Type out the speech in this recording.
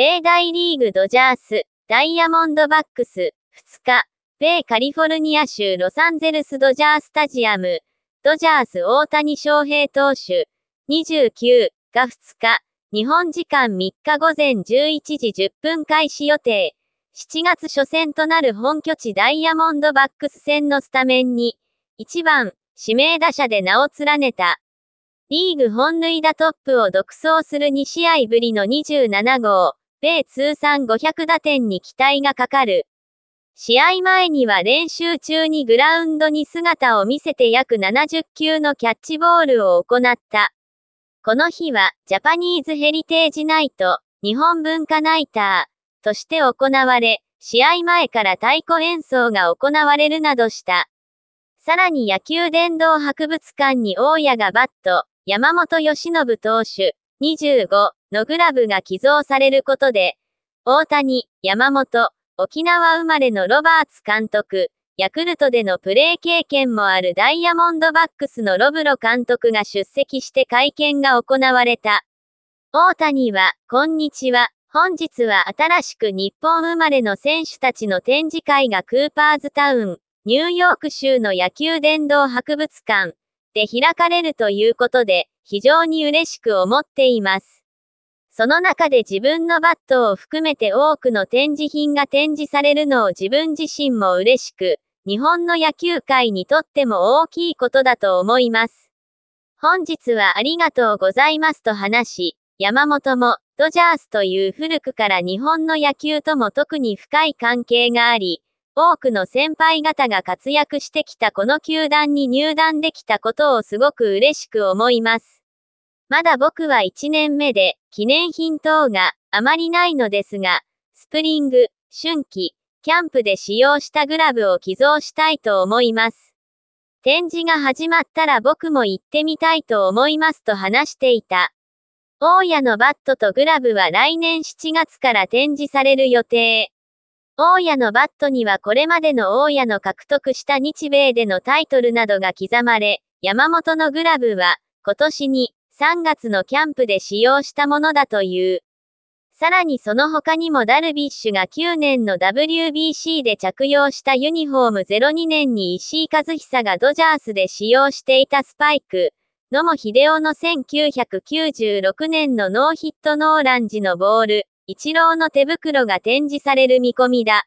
米大リーグドジャース、ダイヤモンドバックス、2日、米カリフォルニア州ロサンゼルスドジャースタジアム、ドジャース大谷翔平投手、29が2日、日本時間3日午前11時10分開始予定、7月初戦となる本拠地ダイヤモンドバックス戦のスタメンに、1番、指名打者で名を連ねた。リーグ本塁打トップを独走する2試合ぶりの27号。米通算500打点に期待がかかる。試合前には練習中にグラウンドに姿を見せて約70球のキャッチボールを行った。この日は、ジャパニーズヘリテージナイト、日本文化ナイター、として行われ、試合前から太鼓演奏が行われるなどした。さらに野球殿堂博物館に大谷がバット、山本由伸投手、25のグラブが寄贈されることで、大谷、山本、沖縄生まれのロバーツ監督、ヤクルトでのプレー経験もあるダイヤモンドバックスのロブロ監督が出席して会見が行われた。大谷は、こんにちは。本日は新しく日本生まれの選手たちの展示会がクーパーズタウン、ニューヨーク州の野球殿堂博物館、でて開かれるということで、非常に嬉しく思っています。その中で自分のバットを含めて多くの展示品が展示されるのを自分自身も嬉しく、日本の野球界にとっても大きいことだと思います。本日はありがとうございますと話し、山本も、ドジャースという古くから日本の野球とも特に深い関係があり、多くの先輩方が活躍してきたこの球団に入団できたことをすごく嬉しく思います。まだ僕は1年目で、記念品等があまりないのですが、スプリング、春季、キャンプで使用したグラブを寄贈したいと思います。展示が始まったら僕も行ってみたいと思いますと話していた。大家のバットとグラブは来年7月から展示される予定。大家のバットにはこれまでの大家の獲得した日米でのタイトルなどが刻まれ、山本のグラブは、今年に3月のキャンプで使用したものだという。さらにその他にもダルビッシュが9年の WBC で着用したユニフォーム02年に石井和久がドジャースで使用していたスパイク、野茂秀夫の1996年のノーヒットノーラン時のボール、一郎の手袋が展示される見込みだ。